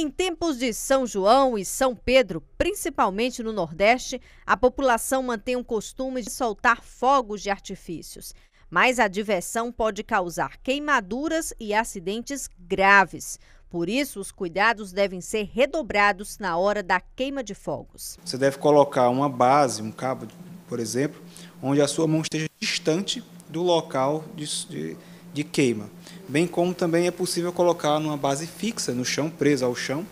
Em tempos de São João e São Pedro, principalmente no Nordeste, a população mantém o costume de soltar fogos de artifícios. Mas a diversão pode causar queimaduras e acidentes graves. Por isso, os cuidados devem ser redobrados na hora da queima de fogos. Você deve colocar uma base, um cabo, por exemplo, onde a sua mão esteja distante do local de, de de queima, bem como também é possível colocar numa base fixa no chão, presa ao chão,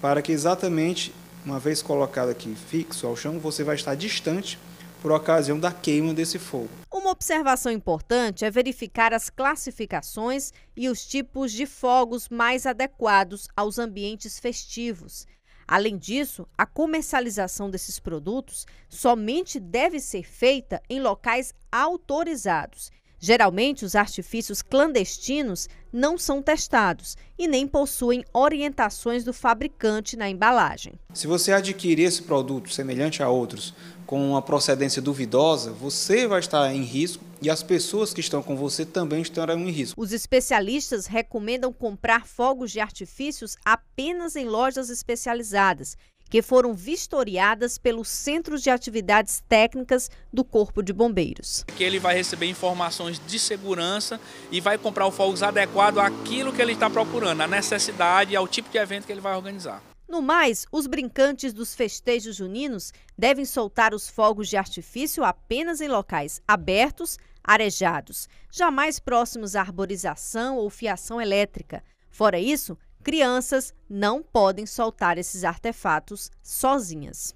para que exatamente, uma vez colocado aqui fixo ao chão, você vai estar distante por ocasião da queima desse fogo. Uma observação importante é verificar as classificações e os tipos de fogos mais adequados aos ambientes festivos. Além disso, a comercialização desses produtos somente deve ser feita em locais autorizados Geralmente, os artifícios clandestinos não são testados e nem possuem orientações do fabricante na embalagem. Se você adquirir esse produto semelhante a outros com uma procedência duvidosa, você vai estar em risco e as pessoas que estão com você também estarão em risco. Os especialistas recomendam comprar fogos de artifícios apenas em lojas especializadas que foram vistoriadas pelos Centros de Atividades Técnicas do Corpo de Bombeiros. Que ele vai receber informações de segurança e vai comprar o fogos adequado àquilo que ele está procurando, à necessidade e ao tipo de evento que ele vai organizar. No mais, os brincantes dos festejos juninos devem soltar os fogos de artifício apenas em locais abertos, arejados, jamais próximos à arborização ou fiação elétrica. Fora isso, Crianças não podem soltar esses artefatos sozinhas.